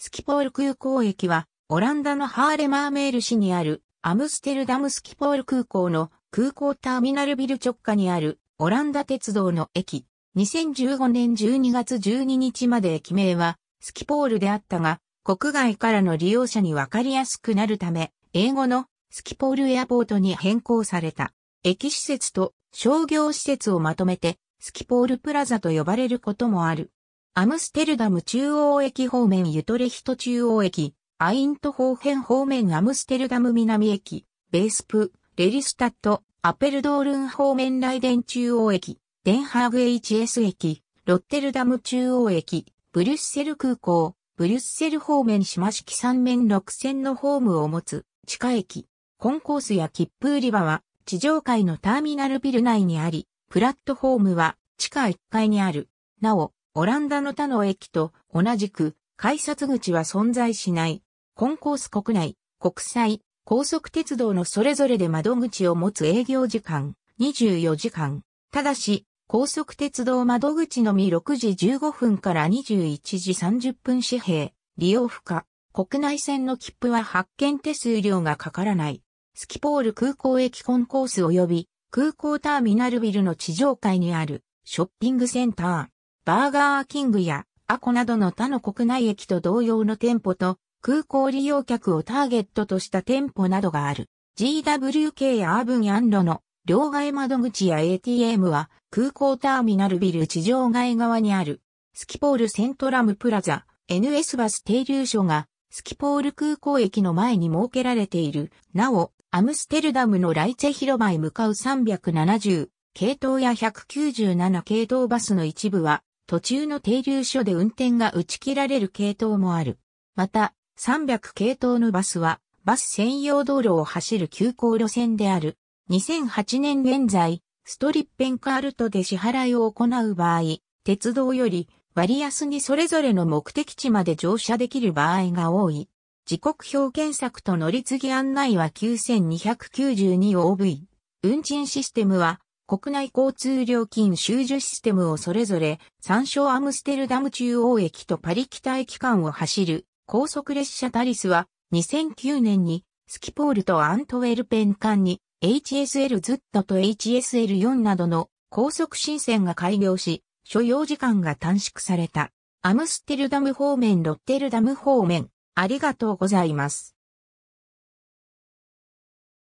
スキポール空港駅は、オランダのハーレマーメール市にある、アムステルダムスキポール空港の空港ターミナルビル直下にある、オランダ鉄道の駅。2015年12月12日まで駅名は、スキポールであったが、国外からの利用者にわかりやすくなるため、英語のスキポールエアポートに変更された。駅施設と商業施設をまとめて、スキポールプラザと呼ばれることもある。アムステルダム中央駅方面ユトレヒト中央駅、アイント方辺方面アムステルダム南駅、ベースプ、レリスタット、アペルドールン方面ライデン中央駅、デンハーグ HS 駅、ロッテルダム中央駅、ブリュッセル空港、ブリュッセル方面島式三面六線のホームを持つ地下駅、コンコースや切符売り場は地上階のターミナルビル内にあり、プラットホームは地下1階にある。なお、オランダの他の駅と同じく改札口は存在しない。コンコース国内、国際、高速鉄道のそれぞれで窓口を持つ営業時間24時間。ただし、高速鉄道窓口のみ6時15分から21時30分紙幣、利用不可。国内線の切符は発券手数料がかからない。スキポール空港駅コンコース及び空港ターミナルビルの地上階にあるショッピングセンター。バーガーキングやアコなどの他の国内駅と同様の店舗と空港利用客をターゲットとした店舗などがある。GWK やアーブンアンロの両替窓口や ATM は空港ターミナルビル地上外側にあるスキポールセントラムプラザ NS バス停留所がスキポール空港駅の前に設けられている。なお、アムステルダムのライチェ広場へ向かう370系統や197系統バスの一部は途中の停留所で運転が打ち切られる系統もある。また、300系統のバスは、バス専用道路を走る急行路線である。2008年現在、ストリッペンカールトで支払いを行う場合、鉄道より割安にそれぞれの目的地まで乗車できる場合が多い。時刻表検索と乗り継ぎ案内は 9292OV。運賃システムは国内交通料金収受システムをそれぞれ、参照アムステルダム中央駅とパリ北駅間を走る高速列車タリスは、2009年にスキポールとアントウェルペン間に HSL ズットと HSL4 などの高速新線が開業し、所要時間が短縮された。アムステルダム方面、ロッテルダム方面、ありがとうございます。